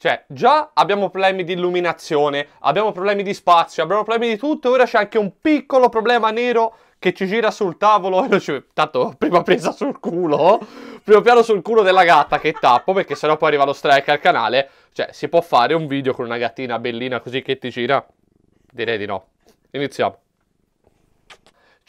Cioè, già abbiamo problemi di illuminazione, abbiamo problemi di spazio, abbiamo problemi di tutto, ora c'è anche un piccolo problema nero che ci gira sul tavolo Tanto, prima presa sul culo, primo piano sul culo della gatta che tappo, perché sennò poi arriva lo strike al canale. Cioè, si può fare un video con una gattina bellina così che ti gira? Direi di no. Iniziamo.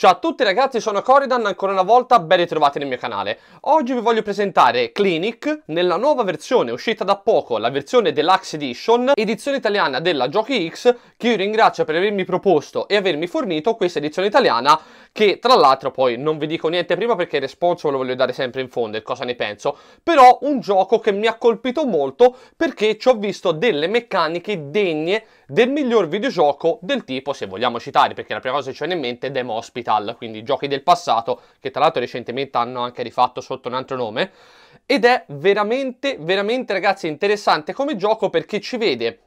Ciao a tutti ragazzi, sono Coridan, ancora una volta ben ritrovati nel mio canale. Oggi vi voglio presentare Clinic nella nuova versione uscita da poco, la versione Deluxe Edition, edizione italiana della Giochi X, che io ringrazio per avermi proposto e avermi fornito questa edizione italiana, che tra l'altro poi non vi dico niente prima perché il responso lo voglio dare sempre in fondo e cosa ne penso, però un gioco che mi ha colpito molto perché ci ho visto delle meccaniche degne del miglior videogioco del tipo, se vogliamo citare, perché la prima cosa che ci viene in mente è Demo Hospital Capital, quindi giochi del passato, che tra l'altro recentemente hanno anche rifatto sotto un altro nome. Ed è veramente, veramente ragazzi interessante come gioco perché ci vede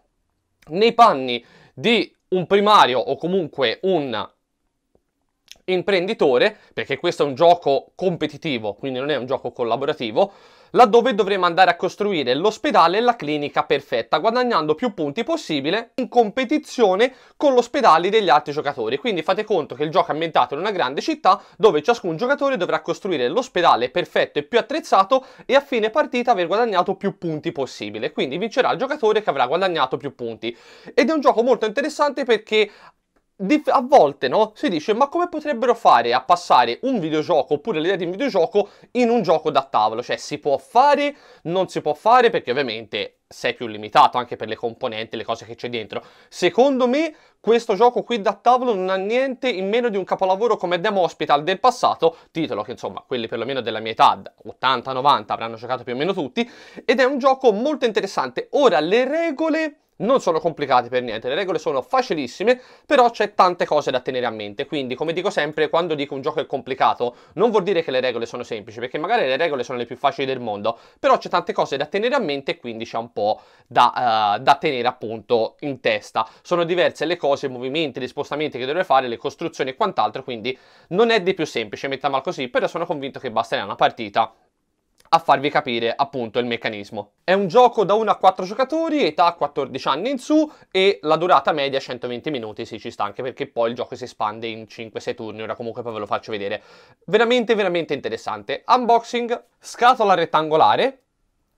nei panni di un primario o comunque un imprenditore, perché questo è un gioco competitivo, quindi non è un gioco collaborativo, laddove dovremo andare a costruire l'ospedale e la clinica perfetta, guadagnando più punti possibile in competizione con l'ospedale degli altri giocatori. Quindi fate conto che il gioco è ambientato in una grande città dove ciascun giocatore dovrà costruire l'ospedale perfetto e più attrezzato e a fine partita aver guadagnato più punti possibile. Quindi vincerà il giocatore che avrà guadagnato più punti. Ed è un gioco molto interessante perché a volte no? si dice ma come potrebbero fare a passare un videogioco oppure l'idea di un videogioco in un gioco da tavolo? Cioè si può fare, non si può fare perché ovviamente sei più limitato anche per le componenti, le cose che c'è dentro. Secondo me questo gioco qui da tavolo non ha niente in meno di un capolavoro come Demo Hospital del passato, titolo che insomma quelli perlomeno della mia età, 80-90 avranno giocato più o meno tutti, ed è un gioco molto interessante. Ora le regole non sono complicati per niente, le regole sono facilissime, però c'è tante cose da tenere a mente, quindi come dico sempre, quando dico un gioco è complicato, non vuol dire che le regole sono semplici, perché magari le regole sono le più facili del mondo, però c'è tante cose da tenere a mente quindi c'è un po' da, uh, da tenere appunto in testa. Sono diverse le cose, i movimenti, gli spostamenti che dovrei fare, le costruzioni e quant'altro, quindi non è di più semplice, mettiamola così, però sono convinto che basterà una partita a farvi capire appunto il meccanismo. È un gioco da 1 a 4 giocatori, età 14 anni in su e la durata media 120 minuti, se ci sta anche perché poi il gioco si espande in 5-6 turni, ora comunque poi ve lo faccio vedere. Veramente veramente interessante. Unboxing, scatola rettangolare,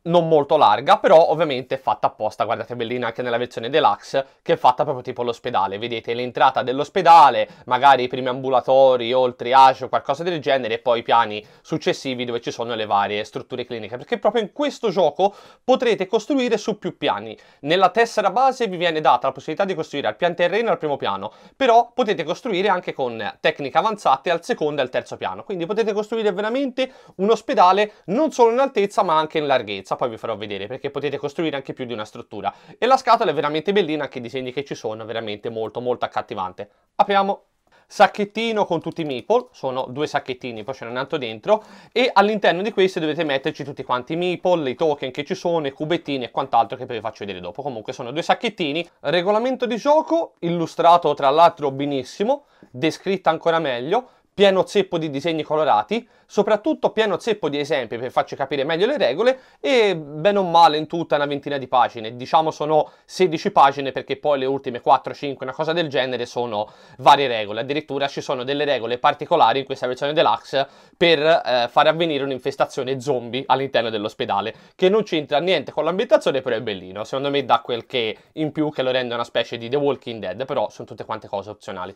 non molto larga, però ovviamente fatta apposta, guardate bellina anche nella versione deluxe, che è fatta proprio tipo l'ospedale, vedete l'entrata dell'ospedale, magari i primi ambulatori o il triage o qualcosa del genere, e poi i piani successivi dove ci sono le varie strutture cliniche, perché proprio in questo gioco potrete costruire su più piani. Nella tessera base vi viene data la possibilità di costruire al pian terreno e al primo piano, però potete costruire anche con tecniche avanzate al secondo e al terzo piano, quindi potete costruire veramente un ospedale non solo in altezza ma anche in larghezza grossa, poi vi farò vedere, perché potete costruire anche più di una struttura. E la scatola è veramente bellina, anche i disegni che ci sono, veramente molto molto accattivante. Apriamo sacchettino con tutti i meeple, sono due sacchettini, poi ce n'è un altro dentro, e all'interno di questi dovete metterci tutti quanti i meeple, i token che ci sono, i cubettini e quant'altro che poi vi faccio vedere dopo. Comunque sono due sacchettini, regolamento di gioco illustrato tra l'altro benissimo, descritta ancora meglio, pieno zeppo di disegni colorati, soprattutto pieno zeppo di esempi per farci capire meglio le regole e bene o male in tutta una ventina di pagine, diciamo sono 16 pagine perché poi le ultime 4-5, una cosa del genere, sono varie regole, addirittura ci sono delle regole particolari in questa versione deluxe per eh, far avvenire un'infestazione zombie all'interno dell'ospedale, che non c'entra niente con l'ambientazione però è bellino, secondo me dà quel che in più che lo rende una specie di The Walking Dead, però sono tutte quante cose opzionali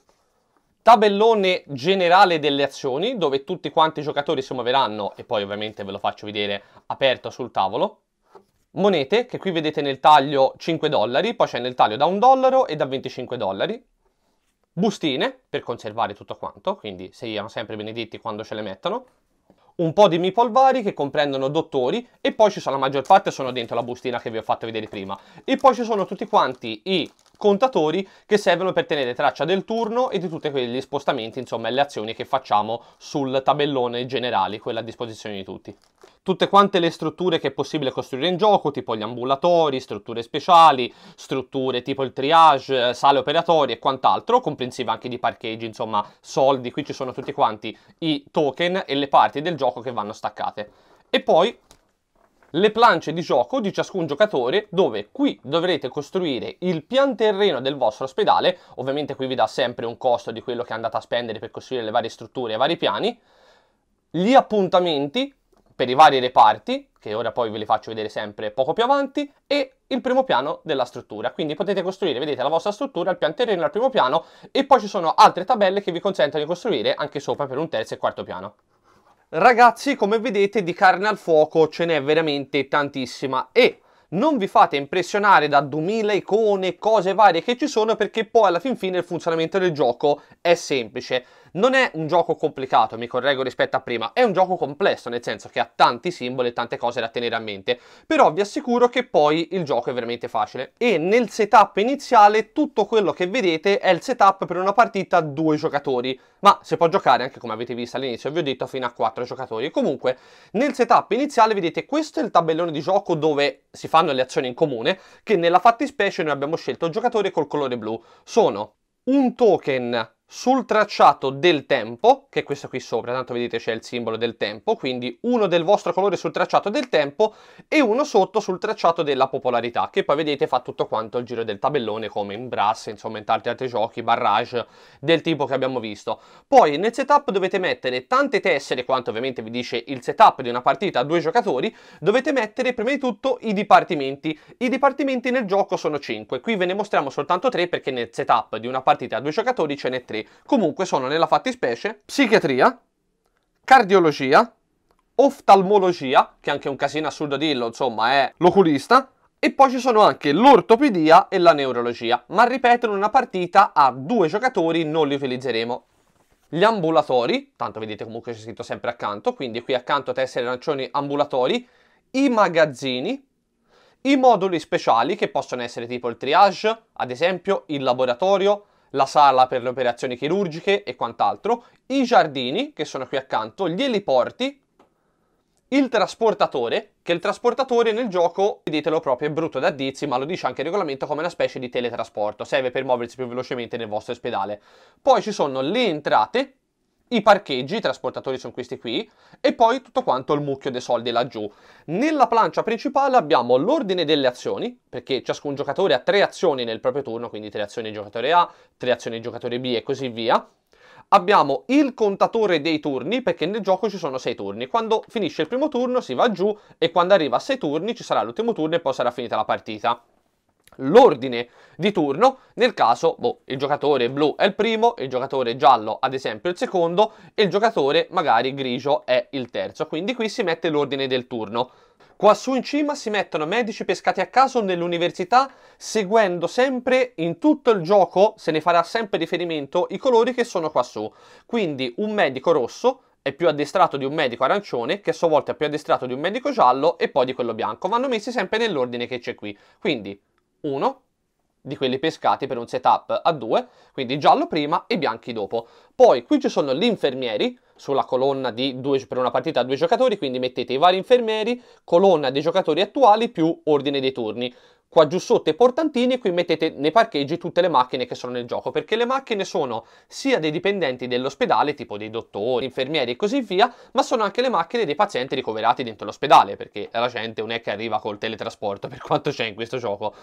tabellone generale delle azioni, dove tutti quanti i giocatori si muoveranno e poi ovviamente ve lo faccio vedere aperto sul tavolo, monete, che qui vedete nel taglio 5 dollari, poi c'è nel taglio da 1 dollaro e da 25 dollari, bustine per conservare tutto quanto, quindi siano sempre benedetti quando ce le mettono, un po' di meeple vari che comprendono dottori e poi ci sono la maggior parte sono dentro la bustina che vi ho fatto vedere prima e poi ci sono tutti quanti i contatori che servono per tenere traccia del turno e di tutti quegli spostamenti, insomma, e le azioni che facciamo sul tabellone generale, quella a disposizione di tutti. Tutte quante le strutture che è possibile costruire in gioco, tipo gli ambulatori, strutture speciali, strutture tipo il triage, sale operatorie e quant'altro, comprensive anche di parcheggi, insomma, soldi, qui ci sono tutti quanti i token e le parti del gioco che vanno staccate. E poi le planche di gioco di ciascun giocatore dove qui dovrete costruire il pian terreno del vostro ospedale, ovviamente qui vi dà sempre un costo di quello che andate a spendere per costruire le varie strutture e i vari piani, gli appuntamenti per i vari reparti, che ora poi ve li faccio vedere sempre poco più avanti, e il primo piano della struttura. Quindi potete costruire, vedete, la vostra struttura, il pian terreno al primo piano e poi ci sono altre tabelle che vi consentono di costruire anche sopra per un terzo e quarto piano. Ragazzi, come vedete di carne al fuoco ce n'è veramente tantissima e non vi fate impressionare da 2000 icone, cose varie che ci sono perché poi alla fin fine il funzionamento del gioco è semplice. Non è un gioco complicato, mi correggo rispetto a prima, è un gioco complesso, nel senso che ha tanti simboli e tante cose da tenere a mente, però vi assicuro che poi il gioco è veramente facile. E nel setup iniziale tutto quello che vedete è il setup per una partita a due giocatori, ma si può giocare anche come avete visto all'inizio, vi ho detto, fino a quattro giocatori. Comunque, nel setup iniziale vedete questo è il tabellone di gioco dove si fanno le azioni in comune, che nella fattispecie noi abbiamo scelto il giocatore col colore blu. Sono un token sul tracciato del tempo, che è questo qui sopra, tanto vedete c'è il simbolo del tempo, quindi uno del vostro colore sul tracciato del tempo e uno sotto sul tracciato della popolarità, che poi vedete fa tutto quanto il giro del tabellone come in Brass, insomma in tanti altri giochi, barrage del tipo che abbiamo visto. Poi nel setup dovete mettere tante tessere, quanto ovviamente vi dice il setup di una partita a due giocatori, dovete mettere prima di tutto i dipartimenti. I dipartimenti nel gioco sono 5, qui ve ne mostriamo soltanto 3 perché nel setup di una partita a due giocatori ce n'è 3 speciali. Comunque sono nella fattispecie psichiatria, cardiologia, oftalmologia, che è anche un casino assurdo dirlo, insomma, è l'oculista, e poi ci sono anche l'ortopedia e la neurologia, ma ripeto, in una partita a due giocatori non li utilizzeremo. Gli ambulatori, tanto vedete comunque c'è scritto sempre accanto, quindi qui accanto tessere arancioni ambulatori, i magazzini, i moduli speciali che possono essere tipo il triage, ad esempio il laboratorio, la sala per le operazioni chirurgiche e quant'altro, i giardini che sono qui accanto, gli eliporti, il trasportatore, che il trasportatore nel gioco, vedetelo proprio, è brutto da dirsi, ma lo dice anche il regolamento come una specie di teletrasporto, serve per muoversi più velocemente nel vostro ospedale. Poi ci sono le entrate, i parcheggi, i trasportatori sono questi qui, e poi tutto quanto il mucchio dei soldi laggiù. Nella plancia principale abbiamo l'ordine delle azioni, perché ciascun giocatore ha tre azioni nel proprio turno, quindi tre azioni giocatore A, tre azioni giocatore B e così via. Abbiamo il contatore dei turni, perché nel gioco ci sono sei turni. Quando finisce il primo turno si va giù e quando arriva a sei turni ci sarà l'ultimo turno e poi sarà finita la partita l'ordine di turno nel caso boh, il giocatore blu è il primo, il giocatore giallo ad esempio il secondo e il giocatore magari grigio è il terzo, quindi qui si mette l'ordine del turno. Quassù in cima si mettono medici pescati a caso nell'università seguendo sempre in tutto il gioco, se ne farà sempre riferimento, i colori che sono quassù. Quindi un medico rosso, è più addestrato di un medico arancione, che a sua volta è più addestrato di un medico giallo e poi di quello bianco. Vanno messi sempre nell'ordine che c'è qui. Quindi uno di quelli pescati per un setup a due, quindi giallo prima e bianchi dopo. Poi qui ci sono gli infermieri, sulla colonna di due, per una partita a due giocatori, quindi mettete i vari infermieri, colonna dei giocatori attuali più ordine dei turni qua giù sotto i portantini e qui mettete nei parcheggi tutte le macchine che sono nel gioco perché le macchine sono sia dei dipendenti dell'ospedale tipo dei dottori, infermieri e così via ma sono anche le macchine dei pazienti ricoverati dentro l'ospedale perché la gente non è che arriva col teletrasporto per quanto c'è in questo gioco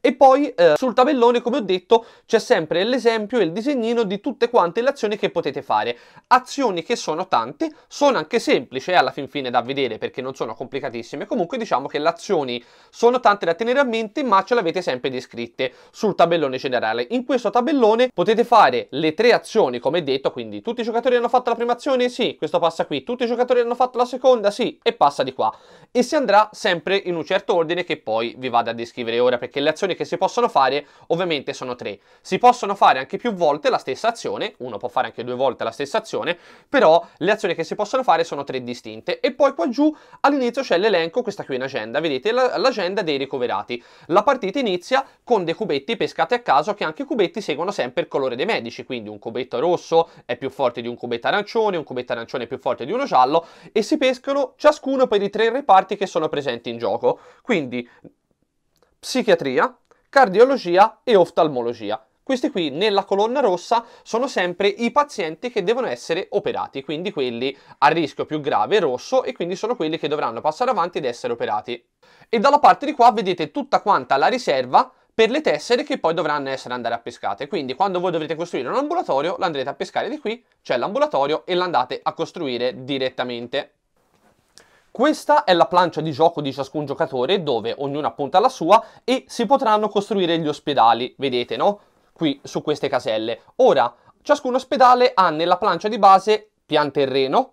e poi eh, sul tabellone come ho detto c'è sempre l'esempio e il disegnino di tutte quante le azioni che potete fare azioni che sono tante, sono anche semplici eh, alla fin fine da vedere perché non sono complicatissime, comunque diciamo che le azioni sono tante da tenere a mente ma ce le avete sempre descritte sul tabellone generale. In questo tabellone potete fare le tre azioni come detto, quindi tutti i giocatori hanno fatto la prima azione? Sì, questo passa qui, tutti i giocatori hanno fatto la seconda? Sì, e passa di qua. E si andrà sempre in un certo ordine che poi vi vado a descrivere ora perché le azioni che si possono fare ovviamente sono tre. Si possono fare anche più volte la stessa azione, uno può fare anche due volte la stessa azione, però le azioni che si possono fare sono tre distinte e poi qua giù all'inizio c'è l'elenco, questa qui è un'agenda, vedete l'agenda dei ricoverati. La partita inizia con dei cubetti pescati a caso che anche i cubetti seguono sempre il colore dei medici, quindi un cubetto rosso è più forte di un cubetto arancione, un cubetto arancione è più forte di uno giallo e si pescano ciascuno per i tre reparti che sono presenti in gioco, quindi psichiatria, cardiologia e oftalmologia. Questi qui nella colonna rossa sono sempre i pazienti che devono essere operati, quindi quelli a rischio più grave rosso e quindi sono quelli che dovranno passare avanti ed essere operati. E dalla parte di qua vedete tutta quanta la riserva per le tessere che poi dovranno essere andare a pescate. Quindi quando voi dovrete costruire un ambulatorio, l'andrete a pescare di qui, c'è cioè l'ambulatorio, e l'andate a costruire direttamente. Questa è la plancia di gioco di ciascun giocatore dove ognuno appunta la sua e si potranno costruire gli ospedali, vedete no? qui su queste caselle. Ora, ciascun ospedale ha nella plancia di base pian terreno,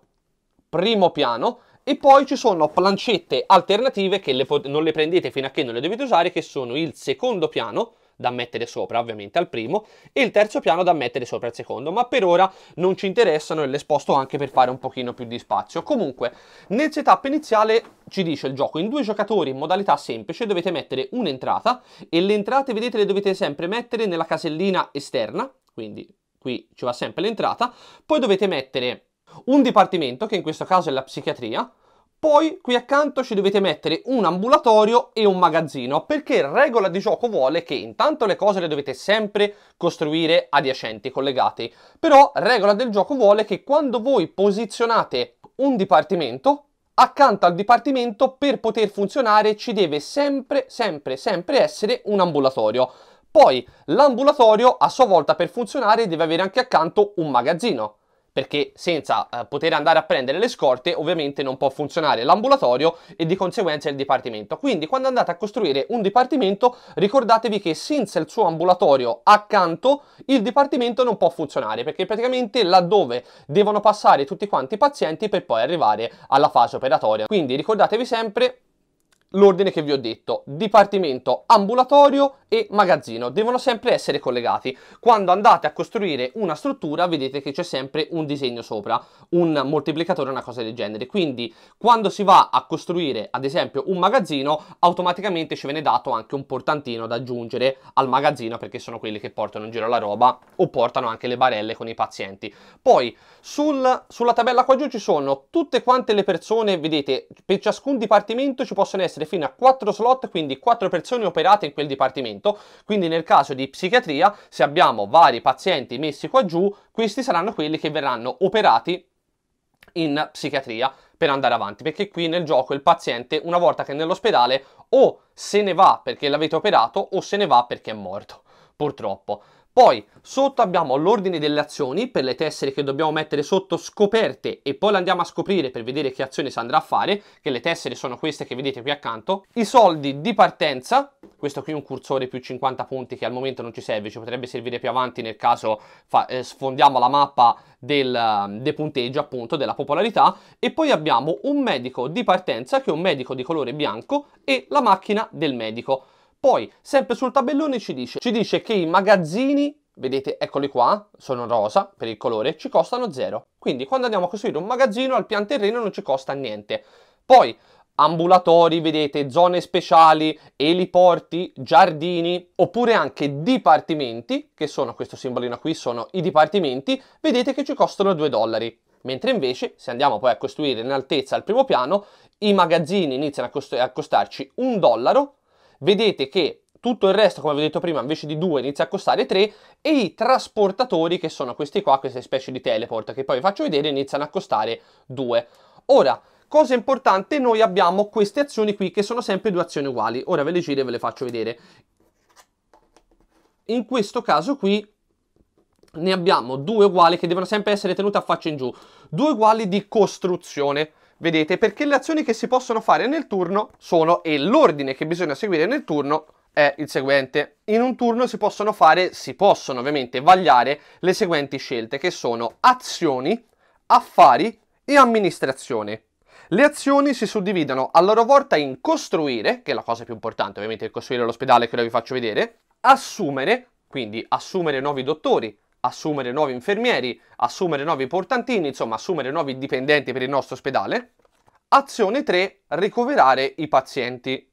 primo piano, e poi ci sono plancette alternative che le non le prendete fino a che non le dovete usare, che sono il secondo piano, da mettere sopra ovviamente al primo e il terzo piano da mettere sopra al secondo, ma per ora non ci interessano e le sposto anche per fare un pochino più di spazio. Comunque, nel setup iniziale ci dice il gioco, in due giocatori in modalità semplice dovete mettere un'entrata e le entrate vedete le dovete sempre mettere nella casellina esterna, quindi qui ci va sempre l'entrata, poi dovete mettere un dipartimento, che in questo caso è la psichiatria, poi qui accanto ci dovete mettere un ambulatorio e un magazzino perché regola di gioco vuole che intanto le cose le dovete sempre costruire adiacenti, collegate. Però regola del gioco vuole che quando voi posizionate un dipartimento, accanto al dipartimento per poter funzionare ci deve sempre, sempre, sempre essere un ambulatorio. Poi l'ambulatorio a sua volta per funzionare deve avere anche accanto un magazzino perché senza eh, poter andare a prendere le scorte ovviamente non può funzionare l'ambulatorio e di conseguenza il dipartimento. Quindi quando andate a costruire un dipartimento ricordatevi che senza il suo ambulatorio accanto il dipartimento non può funzionare perché praticamente laddove devono passare tutti quanti i pazienti per poi arrivare alla fase operatoria. Quindi ricordatevi sempre l'ordine che vi ho detto, dipartimento ambulatorio e magazzino, devono sempre essere collegati. Quando andate a costruire una struttura vedete che c'è sempre un disegno sopra, un moltiplicatore, una cosa del genere. Quindi quando si va a costruire ad esempio un magazzino, automaticamente ci viene dato anche un portantino da aggiungere al magazzino perché sono quelli che portano in giro la roba o portano anche le barelle con i pazienti. Poi sul, sulla tabella qua giù ci sono tutte quante le persone, vedete, per ciascun dipartimento ci possono essere essere fino a 4 slot, quindi 4 persone operate in quel dipartimento, quindi nel caso di psichiatria, se abbiamo vari pazienti messi qua giù, questi saranno quelli che verranno operati in psichiatria per andare avanti, perché qui nel gioco il paziente una volta che è nell'ospedale o se ne va perché l'avete operato o se ne va perché è morto, purtroppo. Poi sotto abbiamo l'ordine delle azioni per le tessere che dobbiamo mettere sotto scoperte e poi le andiamo a scoprire per vedere che azione si andrà a fare, che le tessere sono queste che vedete qui accanto. I soldi di partenza, questo qui è un cursore più 50 punti che al momento non ci serve, ci potrebbe servire più avanti nel caso fa, eh, sfondiamo la mappa del, ehm, del punteggio appunto, della popolarità. E poi abbiamo un medico di partenza che è un medico di colore bianco e la macchina del medico. Poi, sempre sul tabellone ci dice, ci dice che i magazzini vedete eccoli qua, sono rosa per il colore, ci costano zero. Quindi quando andiamo a costruire un magazzino al pian terreno non ci costa niente. Poi ambulatori, vedete, zone speciali, eliporti, giardini, oppure anche dipartimenti, che sono questo simbolino qui, sono i dipartimenti, vedete che ci costano 2 dollari. Mentre invece, se andiamo poi a costruire in altezza al primo piano, i magazzini iniziano a, cost a costarci un dollaro, vedete che tutto il resto, come vi ho detto prima, invece di 2 inizia a costare 3 e i trasportatori, che sono questi qua, queste specie di teleport, che poi vi faccio vedere, iniziano a costare 2. Ora, cosa importante, noi abbiamo queste azioni qui, che sono sempre due azioni uguali. Ora ve le giro e ve le faccio vedere. In questo caso qui ne abbiamo due uguali che devono sempre essere tenute a faccia in giù. Due uguali di costruzione vedete, perché le azioni che si possono fare nel turno sono e l'ordine che bisogna seguire nel turno è il seguente. In un turno si possono fare, si possono ovviamente vagliare le seguenti scelte che sono azioni, affari e amministrazione. Le azioni si suddividono a loro volta in costruire, che è la cosa più importante ovviamente, costruire l'ospedale che ora vi faccio vedere, assumere, quindi assumere nuovi dottori, assumere nuovi infermieri, assumere nuovi portantini, insomma assumere nuovi dipendenti per il nostro ospedale. Azione 3, ricoverare i pazienti.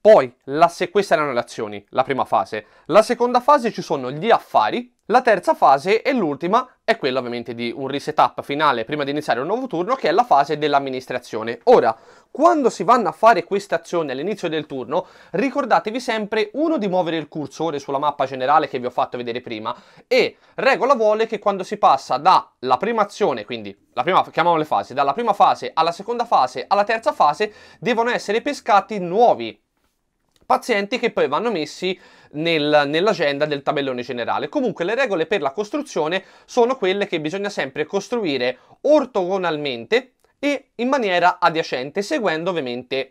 Poi, la se- queste erano le azioni, la prima fase. La seconda fase ci sono gli affari, la terza fase e l'ultima è quella ovviamente di un resetup finale prima di iniziare un nuovo turno che è la fase dell'amministrazione. Ora, quando si vanno a fare queste azioni all'inizio del turno, ricordatevi sempre uno di muovere il cursore sulla mappa generale che vi ho fatto vedere prima e regola vuole che quando si passa dalla prima azione, quindi la prima, chiamiamole fasi, dalla prima fase alla seconda fase alla terza fase devono essere pescati nuovi pazienti che poi vanno messi nel, nell'agenda del tabellone generale. Comunque le regole per la costruzione sono quelle che bisogna sempre costruire ortogonalmente e in maniera adiacente, seguendo ovviamente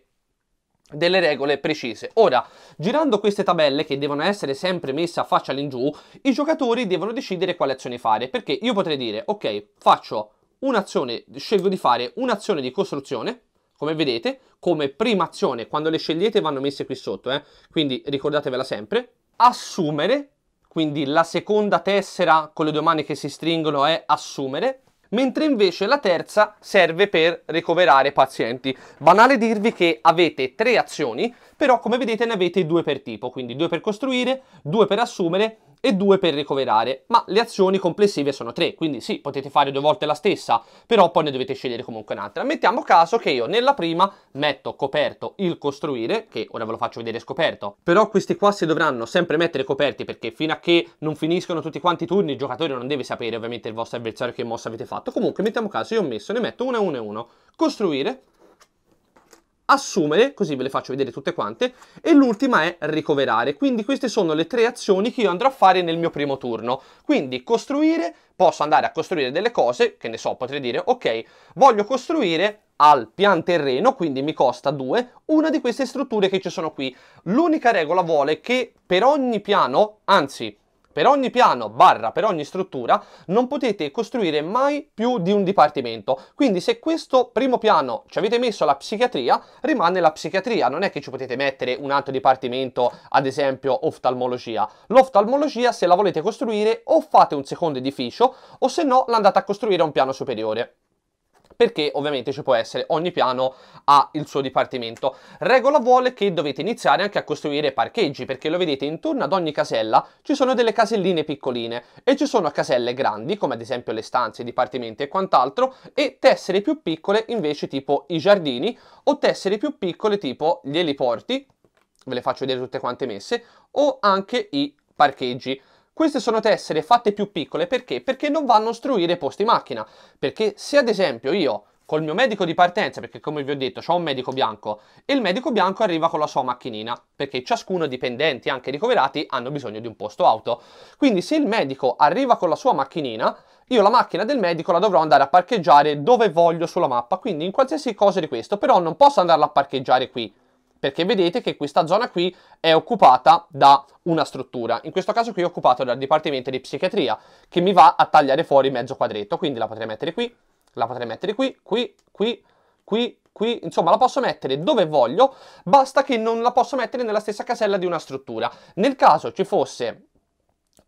delle regole precise. Ora, girando queste tabelle che devono essere sempre messe a faccia all'ingiù, i giocatori devono decidere quale azione fare, perché io potrei dire, ok, faccio un'azione, scelgo di fare un'azione di costruzione, come vedete, come prima azione, quando le scegliete vanno messe qui sotto, eh? quindi ricordatevela sempre, assumere, quindi la seconda tessera con le due mani che si stringono è assumere, mentre invece la terza serve per ricoverare pazienti. Banale dirvi che avete tre azioni, però come vedete ne avete due per tipo, quindi due per costruire, due per assumere e due per ricoverare, ma le azioni complessive sono tre, quindi sì, potete fare due volte la stessa, però poi ne dovete scegliere comunque un'altra. Mettiamo caso che io nella prima metto coperto il costruire, che ora ve lo faccio vedere scoperto, però questi qua si dovranno sempre mettere coperti perché fino a che non finiscono tutti quanti i turni il giocatore non deve sapere ovviamente il vostro avversario che mossa avete fatto, comunque mettiamo caso io ho messo, ne metto una, una e uno, costruire, assumere, così ve le faccio vedere tutte quante, e l'ultima è ricoverare. Quindi queste sono le tre azioni che io andrò a fare nel mio primo turno. Quindi costruire, posso andare a costruire delle cose, che ne so, potrei dire, ok, voglio costruire al pian terreno, quindi mi costa 2, una di queste strutture che ci sono qui. L'unica regola vuole che per ogni piano, anzi per ogni piano barra per ogni struttura non potete costruire mai più di un dipartimento quindi se questo primo piano ci avete messo la psichiatria rimane la psichiatria non è che ci potete mettere un altro dipartimento ad esempio oftalmologia l'oftalmologia se la volete costruire o fate un secondo edificio o se no l'andate a costruire a un piano superiore perché ovviamente ci può essere, ogni piano ha il suo dipartimento. Regola vuole che dovete iniziare anche a costruire parcheggi, perché lo vedete intorno ad ogni casella ci sono delle caselline piccoline e ci sono caselle grandi, come ad esempio le stanze, i dipartimenti e quant'altro, e tessere più piccole invece tipo i giardini o tessere più piccole tipo gli eliporti, ve le faccio vedere tutte quante messe, o anche i parcheggi. Queste sono tessere fatte più piccole perché? Perché non vanno a ostruire posti macchina. Perché se ad esempio io col mio medico di partenza, perché come vi ho detto ho un medico bianco, e il medico bianco arriva con la sua macchinina, perché ciascuno dipendenti, anche ricoverati, hanno bisogno di un posto auto. Quindi se il medico arriva con la sua macchinina, io la macchina del medico la dovrò andare a parcheggiare dove voglio sulla mappa, quindi in qualsiasi cosa di questo, però non posso andarla a parcheggiare qui, perché vedete che questa zona qui è occupata da una struttura. In questo caso qui è occupato dal Dipartimento di Psichiatria, che mi va a tagliare fuori mezzo quadretto, quindi la potrei mettere qui, la potrei mettere qui, qui, qui, qui, qui, insomma la posso mettere dove voglio, basta che non la posso mettere nella stessa casella di una struttura. Nel caso ci fosse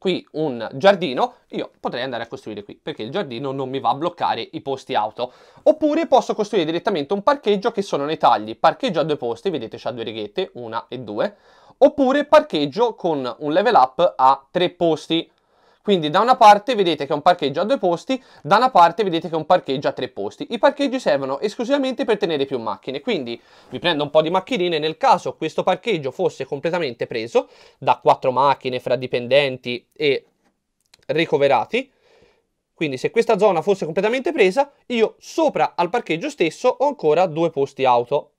qui un giardino, io potrei andare a costruire qui, perché il giardino non mi va a bloccare i posti auto. Oppure posso costruire direttamente un parcheggio che sono nei tagli, parcheggio a due posti, vedete c'ha due righette, una e due, oppure parcheggio con un level up a tre posti, quindi da una parte vedete che è un parcheggio a due posti, da una parte vedete che è un parcheggio a tre posti. I parcheggi servono esclusivamente per tenere più macchine, quindi vi prendo un po' di macchinine nel caso questo parcheggio fosse completamente preso da quattro macchine fra dipendenti e ricoverati, quindi se questa zona fosse completamente presa, io sopra al parcheggio stesso ho ancora due posti auto.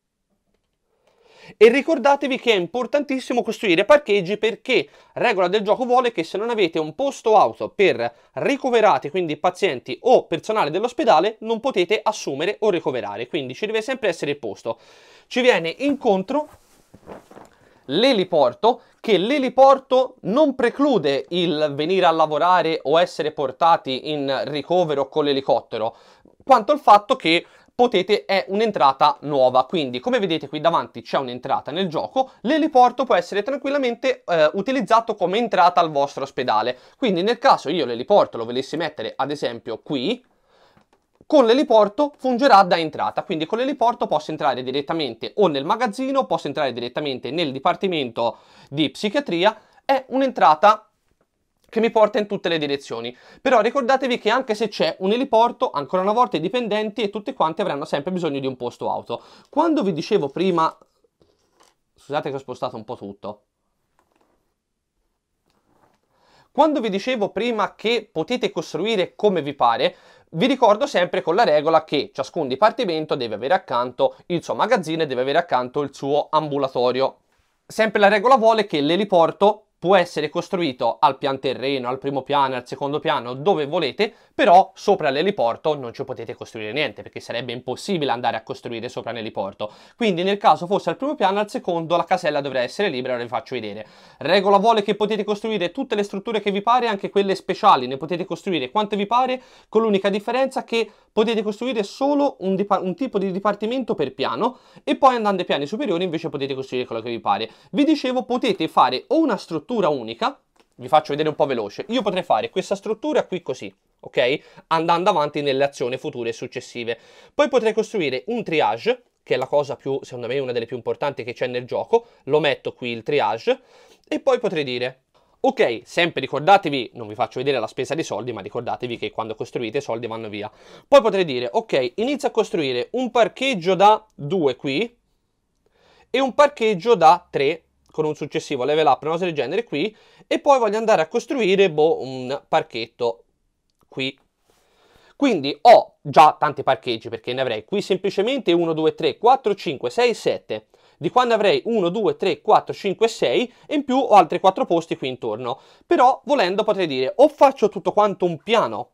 E ricordatevi che è importantissimo costruire parcheggi perché regola del gioco vuole che se non avete un posto auto per ricoverati, quindi pazienti o personale dell'ospedale, non potete assumere o ricoverare, quindi ci deve sempre essere il posto. Ci viene incontro l'eliporto, che l'eliporto non preclude il venire a lavorare o essere portati in ricovero con l'elicottero, quanto il fatto che potete, è un'entrata nuova. Quindi come vedete qui davanti c'è un'entrata nel gioco, l'eliporto può essere tranquillamente eh, utilizzato come entrata al vostro ospedale. Quindi nel caso io l'eliporto lo volessi mettere ad esempio qui, con l'eliporto fungerà da entrata, quindi con l'eliporto posso entrare direttamente o nel magazzino, posso entrare direttamente nel dipartimento di psichiatria, è un'entrata che mi porta in tutte le direzioni. Però ricordatevi che anche se c'è un eliporto, ancora una volta i dipendenti e tutti quanti avranno sempre bisogno di un posto auto. Quando vi dicevo prima... Scusate che ho spostato un po' tutto. Quando vi dicevo prima che potete costruire come vi pare, vi ricordo sempre con la regola che ciascun dipartimento deve avere accanto il suo magazzino e deve avere accanto il suo ambulatorio. Sempre la regola vuole che l'eliporto può essere costruito al pian terreno, al primo piano, al secondo piano, dove volete, però sopra l'eliporto non ci potete costruire niente, perché sarebbe impossibile andare a costruire sopra l'eliporto. Quindi nel caso fosse al primo piano, al secondo la casella dovrà essere libera, ora vi faccio vedere. Regola vuole che potete costruire tutte le strutture che vi pare, anche quelle speciali, ne potete costruire quante vi pare, con l'unica differenza che potete costruire solo un, un, tipo di dipartimento per piano e poi andando ai piani superiori invece potete costruire quello che vi pare. Vi dicevo potete fare o una struttura unica, vi faccio vedere un po' veloce, io potrei fare questa struttura qui così, ok? Andando avanti nelle azioni future e successive. Poi potrei costruire un triage, che è la cosa più, secondo me, una delle più importanti che c'è nel gioco, lo metto qui il triage, e poi potrei dire Ok, sempre ricordatevi, non vi faccio vedere la spesa dei soldi, ma ricordatevi che quando costruite i soldi vanno via. Poi potrei dire, ok, inizio a costruire un parcheggio da 2 qui e un parcheggio da 3 con un successivo level up, una cosa del genere qui, e poi voglio andare a costruire boh, un parchetto qui. Quindi ho già tanti parcheggi perché ne avrei qui semplicemente 1, 2, 3, 4, 5, 6, 7 di quando avrei 1, 2, 3, 4, 5, 6 e in più ho altri 4 posti qui intorno. Però volendo potrei dire o faccio tutto quanto un piano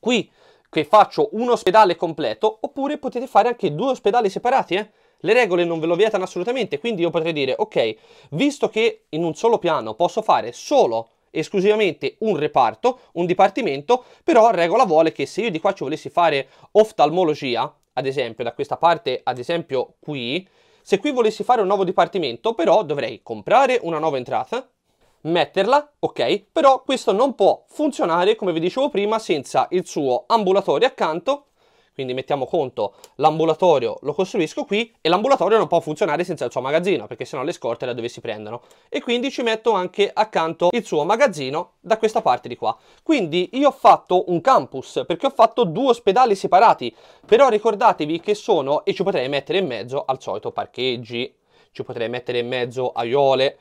qui che faccio un ospedale completo oppure potete fare anche due ospedali separati eh? Le regole non ve lo vietano assolutamente, quindi io potrei dire, ok, visto che in un solo piano posso fare solo esclusivamente un reparto, un dipartimento, però regola vuole che se io di qua ci volessi fare oftalmologia, ad esempio, da questa parte, ad esempio qui, se qui volessi fare un nuovo dipartimento, però, dovrei comprare una nuova entrata, metterla, ok? Però questo non può funzionare, come vi dicevo prima, senza il suo ambulatorio accanto quindi mettiamo conto, l'ambulatorio lo costruisco qui e l'ambulatorio non può funzionare senza il suo magazzino, perché sennò le scorte da dove si prendono. E quindi ci metto anche accanto il suo magazzino da questa parte di qua. Quindi io ho fatto un campus, perché ho fatto due ospedali separati, però ricordatevi che sono, e ci potrei mettere in mezzo al solito parcheggi, ci potrei mettere in mezzo aiole,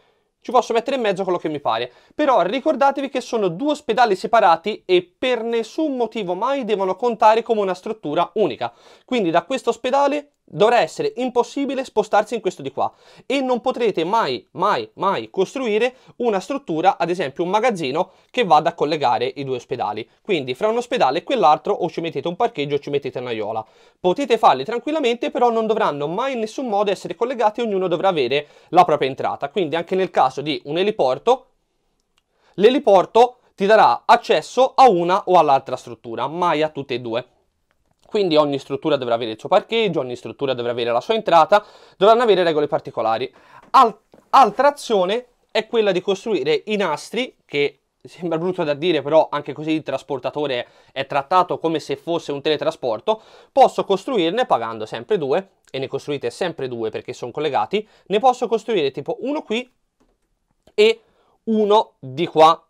ci posso mettere in mezzo quello che mi pare. Però ricordatevi che sono due ospedali separati e per nessun motivo mai devono contare come una struttura unica. Quindi da questo ospedale dovrà essere impossibile spostarsi in questo di qua e non potrete mai, mai, mai costruire una struttura, ad esempio un magazzino che vada a collegare i due ospedali. Quindi fra un ospedale e quell'altro o ci mettete un parcheggio o ci mettete una un'aiola. Potete farli tranquillamente, però non dovranno mai in nessun modo essere collegati, ognuno dovrà avere la propria entrata. Quindi anche nel caso di un eliporto, l'eliporto ti darà accesso a una o all'altra struttura, mai a tutte e due. Quindi ogni struttura dovrà avere il suo parcheggio, ogni struttura dovrà avere la sua entrata, dovranno avere regole particolari. Al altra azione è quella di costruire i nastri che sembra brutto da dire, però anche così il trasportatore è trattato come se fosse un teletrasporto, posso costruirne pagando sempre due, e ne costruite sempre due perché sono collegati, ne posso costruire tipo uno qui e uno di qua.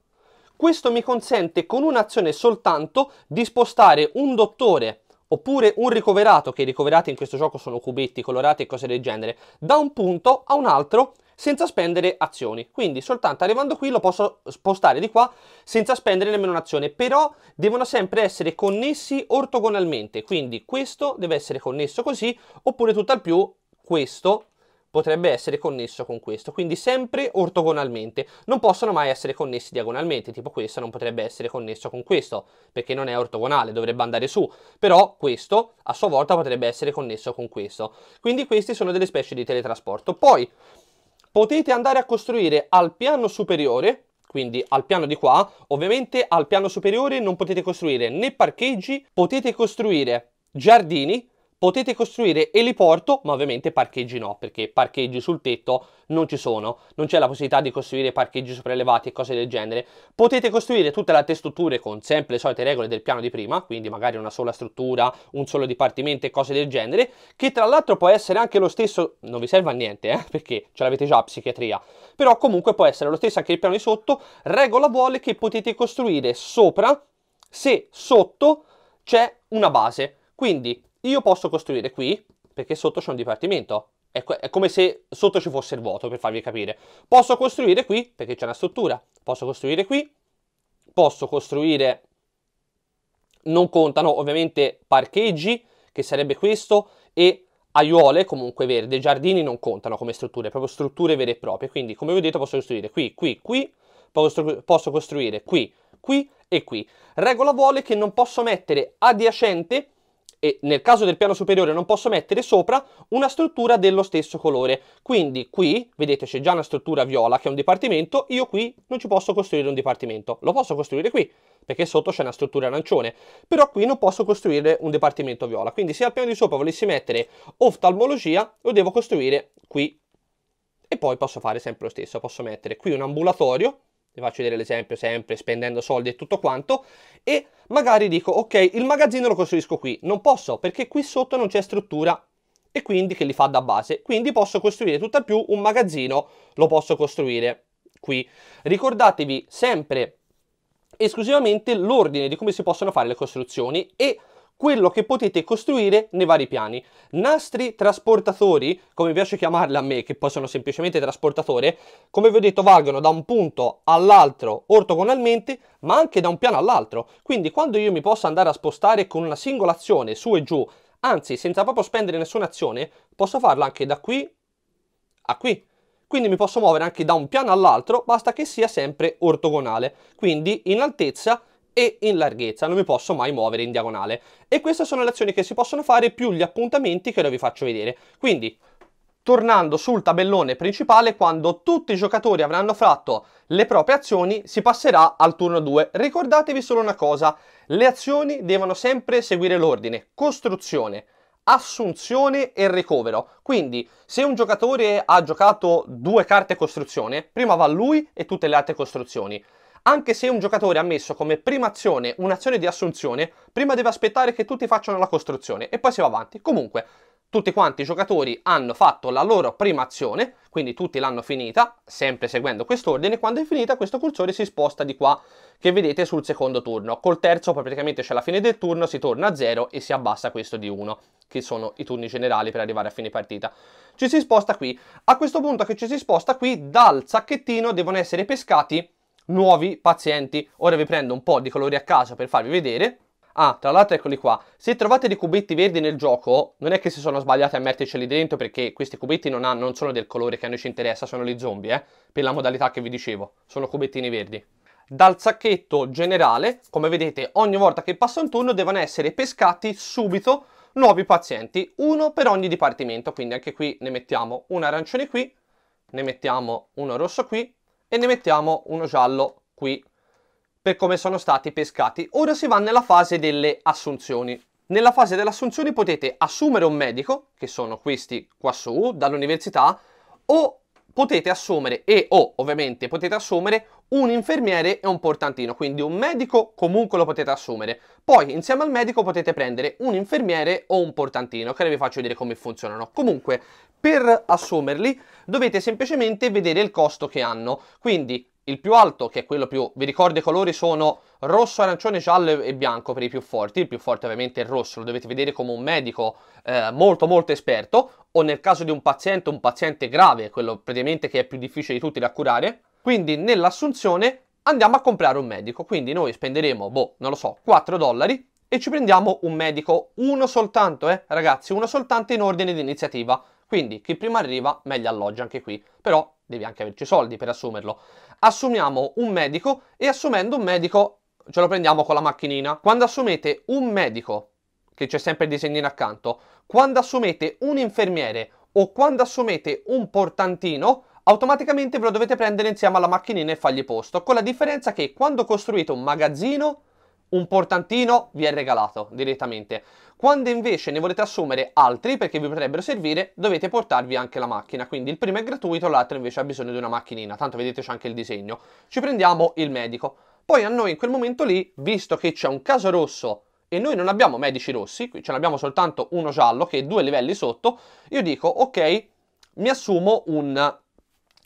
Questo mi consente con un'azione soltanto di spostare un dottore oppure un ricoverato, che i ricoverati in questo gioco sono cubetti colorati e cose del genere, da un punto a un altro senza spendere azioni. Quindi soltanto arrivando qui lo posso spostare di qua senza spendere nemmeno un'azione, però devono sempre essere connessi ortogonalmente, quindi questo deve essere connesso così, oppure tutt'al più questo potrebbe essere connesso con questo, quindi sempre ortogonalmente, non possono mai essere connessi diagonalmente, tipo questo non potrebbe essere connesso con questo, perché non è ortogonale, dovrebbe andare su, però questo a sua volta potrebbe essere connesso con questo, quindi queste sono delle specie di teletrasporto. Poi potete andare a costruire al piano superiore, quindi al piano di qua, ovviamente al piano superiore non potete costruire né parcheggi, potete costruire giardini, potete costruire eliporto, ma ovviamente parcheggi no, perché parcheggi sul tetto non ci sono, non c'è la possibilità di costruire parcheggi sopraelevati e cose del genere. Potete costruire tutte le altre strutture con sempre le solite regole del piano di prima, quindi magari una sola struttura, un solo dipartimento e cose del genere, che tra l'altro può essere anche lo stesso, non vi serve a niente, eh, perché ce l'avete già a psichiatria, però comunque può essere lo stesso anche il piano di sotto, regola vuole che potete costruire sopra se sotto c'è una base. Quindi io posso costruire qui, perché sotto c'è un dipartimento. È, co è, come se sotto ci fosse il vuoto, per farvi capire. Posso costruire qui, perché c'è una struttura. Posso costruire qui. Posso costruire... Non contano ovviamente parcheggi, che sarebbe questo, e aiuole comunque verde. Giardini non contano come strutture, proprio strutture vere e proprie. Quindi, come vi ho detto, posso costruire qui, qui, qui. posso costruire qui, qui e qui. Regola vuole che non posso mettere adiacente e nel caso del piano superiore non posso mettere sopra una struttura dello stesso colore. Quindi qui, vedete c'è già una struttura viola che è un dipartimento, io qui non ci posso costruire un dipartimento, lo posso costruire qui perché sotto c'è una struttura arancione, però qui non posso costruire un dipartimento viola, quindi se al piano di sopra volessi mettere oftalmologia lo devo costruire qui e poi posso fare sempre lo stesso, posso mettere qui un ambulatorio vi faccio vedere l'esempio sempre spendendo soldi e tutto quanto e magari dico ok il magazzino lo costruisco qui non posso perché qui sotto non c'è struttura e quindi che li fa da base quindi posso costruire tutt'al più un magazzino lo posso costruire qui ricordatevi sempre esclusivamente l'ordine di come si possono fare le costruzioni e quello che potete costruire nei vari piani. Nastri trasportatori, come piace chiamarli a me, che poi sono semplicemente trasportatore, come vi ho detto valgono da un punto all'altro ortogonalmente, ma anche da un piano all'altro. Quindi quando io mi posso andare a spostare con una singola azione su e giù, anzi senza proprio spendere nessuna azione, posso farlo anche da qui a qui. Quindi mi posso muovere anche da un piano all'altro, basta che sia sempre ortogonale. Quindi in altezza e in larghezza, non mi posso mai muovere in diagonale. E queste sono le azioni che si possono fare più gli appuntamenti che ora vi faccio vedere. Quindi, tornando sul tabellone principale, quando tutti i giocatori avranno fatto le proprie azioni, si passerà al turno 2. Ricordatevi solo una cosa, le azioni devono sempre seguire l'ordine, costruzione, assunzione e ricovero Quindi, se un giocatore ha giocato due carte costruzione, prima va lui e tutte le altre costruzioni anche se un giocatore ha messo come prima azione un'azione di assunzione, prima deve aspettare che tutti facciano la costruzione e poi si va avanti. Comunque, tutti quanti i giocatori hanno fatto la loro prima azione, quindi tutti l'hanno finita, sempre seguendo quest'ordine, quando è finita questo cursore si sposta di qua, che vedete sul secondo turno. Col terzo praticamente c'è la fine del turno, si torna a 0 e si abbassa questo di 1, che sono i turni generali per arrivare a fine partita. Ci si sposta qui. A questo punto che ci si sposta qui, dal sacchettino devono essere pescati nuovi pazienti. Ora vi prendo un po' di colori a casa per farvi vedere. Ah, tra l'altro eccoli qua. Se trovate dei cubetti verdi nel gioco, non è che si sono sbagliati a metterceli dentro perché questi cubetti non, ha, non sono del colore che a noi ci interessa, sono gli zombie, eh, per la modalità che vi dicevo. Sono cubettini verdi. Dal sacchetto generale, come vedete, ogni volta che passa un turno devono essere pescati subito nuovi pazienti, uno per ogni dipartimento, quindi anche qui ne mettiamo un arancione qui, ne mettiamo uno rosso qui e ne mettiamo uno giallo qui per come sono stati pescati. Ora si va nella fase delle assunzioni. Nella fase delle assunzioni potete assumere un medico, che sono questi qua su, dall'università, o potete assumere e o ovviamente potete assumere un infermiere e un portantino, quindi un medico comunque lo potete assumere. Poi insieme al medico potete prendere un infermiere o un portantino, che vi faccio vedere come funzionano. Comunque per assumerli dovete semplicemente vedere il costo che hanno, quindi il più alto, che è quello più... vi ricordo i colori sono rosso, arancione, giallo e bianco per i più forti, il più forte ovviamente è il rosso, lo dovete vedere come un medico eh, molto molto esperto, o nel caso di un paziente, un paziente grave, quello praticamente che è più difficile di tutti da curare, quindi nell'assunzione andiamo a comprare un medico, quindi noi spenderemo, boh, non lo so, 4 dollari e ci prendiamo un medico, uno soltanto, eh, ragazzi, uno soltanto in ordine di iniziativa, quindi chi prima arriva meglio alloggia anche qui, però devi anche averci soldi per assumerlo assumiamo un medico e assumendo un medico ce lo prendiamo con la macchinina. Quando assumete un medico, che c'è sempre il disegnino accanto, quando assumete un infermiere o quando assumete un portantino, automaticamente ve lo dovete prendere insieme alla macchinina e fargli posto, con la differenza che quando costruite un magazzino un portantino vi è regalato direttamente. Quando invece ne volete assumere altri perché vi potrebbero servire, dovete portarvi anche la macchina. Quindi il primo è gratuito, l'altro invece ha bisogno di una macchinina. Tanto vedete c'è anche il disegno. Ci prendiamo il medico. Poi a noi in quel momento lì, visto che c'è un caso rosso e noi non abbiamo medici rossi, qui ce n'abbiamo soltanto uno giallo che è due livelli sotto, io dico ok, mi assumo un...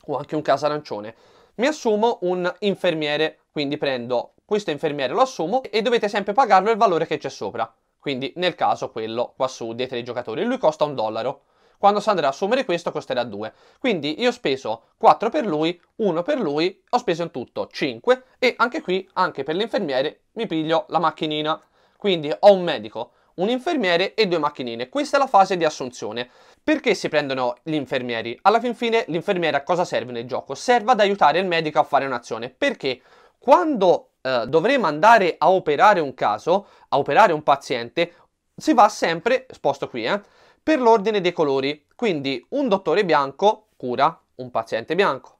o anche un caso arancione. Mi assumo un infermiere, quindi prendo questo infermiere lo assumo e dovete sempre pagarlo il valore che c'è sopra. Quindi nel caso quello qua su dei tre giocatori, lui costa un dollaro. Quando si andrà a assumere questo costerà 2. Quindi io ho speso 4 per lui, 1 per lui, ho speso in tutto 5 e anche qui, anche per l'infermiere, mi piglio la macchinina. Quindi ho un medico, un infermiere e due macchinine. Questa è la fase di assunzione. Perché si prendono gli infermieri? Alla fin fine l'infermiere a cosa serve nel gioco? Serve ad aiutare il medico a fare un'azione. Perché quando eh, dovremo andare a operare un caso, a operare un paziente, si va sempre, sposto qui, eh, per l'ordine dei colori. Quindi un dottore bianco cura un paziente bianco,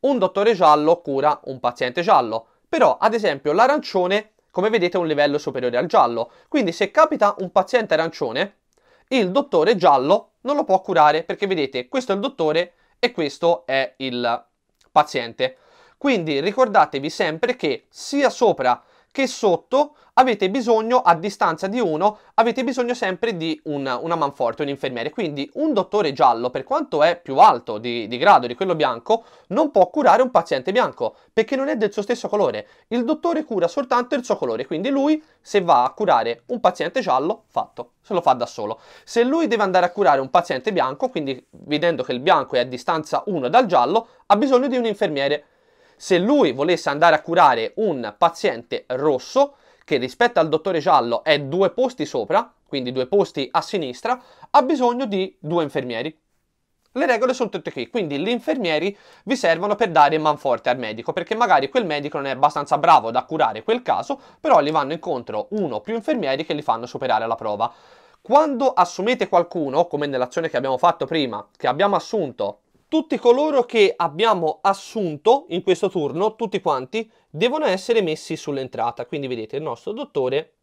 un dottore giallo cura un paziente giallo. Però, ad esempio, l'arancione, come vedete, è un livello superiore al giallo. Quindi se capita un paziente arancione, il dottore giallo non lo può curare perché vedete questo è il dottore e questo è il paziente. Quindi ricordatevi sempre che sia sopra che sotto avete bisogno, a distanza di uno, avete bisogno sempre di un, una manforte, un infermiere. Quindi un dottore giallo, per quanto è più alto di, di, grado di quello bianco, non può curare un paziente bianco, perché non è del suo stesso colore. Il dottore cura soltanto il suo colore, quindi lui, se va a curare un paziente giallo, fatto, se lo fa da solo. Se lui deve andare a curare un paziente bianco, quindi vedendo che il bianco è a distanza 1 dal giallo, ha bisogno di un infermiere se lui volesse andare a curare un paziente rosso, che rispetto al dottore giallo è due posti sopra, quindi due posti a sinistra, ha bisogno di due infermieri. Le regole sono tutte qui, quindi gli infermieri vi servono per dare manforte al medico, perché magari quel medico non è abbastanza bravo da curare quel caso, però gli vanno incontro uno o più infermieri che li fanno superare la prova. Quando assumete qualcuno, come nell'azione che abbiamo fatto prima, che abbiamo assunto tutti coloro che abbiamo assunto in questo turno, tutti quanti, devono essere messi sull'entrata. Quindi vedete il nostro dottore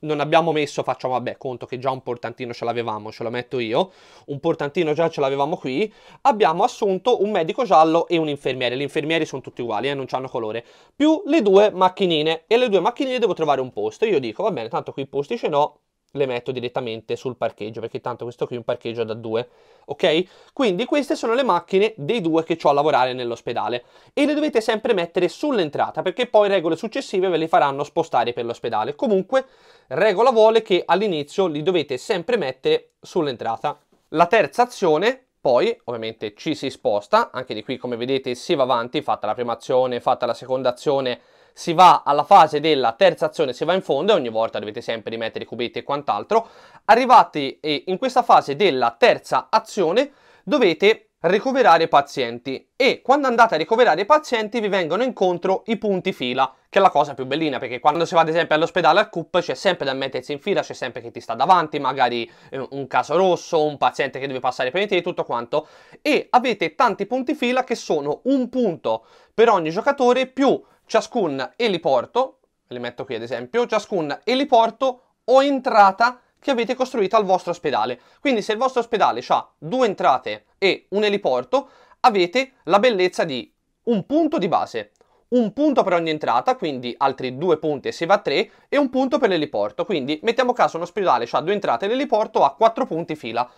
non abbiamo messo, facciamo vabbè conto che già un portantino ce l'avevamo, ce lo metto io, un portantino già ce l'avevamo qui, abbiamo assunto un medico giallo e un infermiere, gli infermieri sono tutti uguali, eh, non hanno colore, più le due macchinine, e le due macchinine devo trovare un posto, io dico va bene, tanto qui posti ce n'ho, le metto direttamente sul parcheggio perché tanto questo qui è un parcheggio da due ok quindi queste sono le macchine dei due che ho a lavorare nell'ospedale e le dovete sempre mettere sull'entrata perché poi regole successive ve le faranno spostare per l'ospedale comunque regola vuole che all'inizio li dovete sempre mettere sull'entrata la terza azione poi ovviamente ci si sposta anche di qui come vedete si va avanti fatta la prima azione fatta la seconda azione si va alla fase della terza azione, si va in fondo e ogni volta dovete sempre rimettere i cubetti e quant'altro. Arrivati in questa fase della terza azione dovete ricoverare i pazienti e quando andate a ricoverare i pazienti vi vengono incontro i punti fila che è la cosa più bellina perché quando si va ad esempio all'ospedale al CUP c'è sempre da mettersi in fila c'è sempre chi ti sta davanti magari eh, un caso rosso un paziente che deve passare per te e tutto quanto e avete tanti punti fila che sono un punto per ogni giocatore più ciascun eliporto, li metto qui ad esempio, ciascun eliporto o entrata che avete costruito al vostro ospedale. Quindi se il vostro ospedale ha due entrate e un eliporto, avete la bellezza di un punto di base, un punto per ogni entrata, quindi altri due punti se va a tre, e un punto per l'eliporto. Quindi mettiamo caso un ospedale ha due entrate e l'eliporto ha quattro punti fila.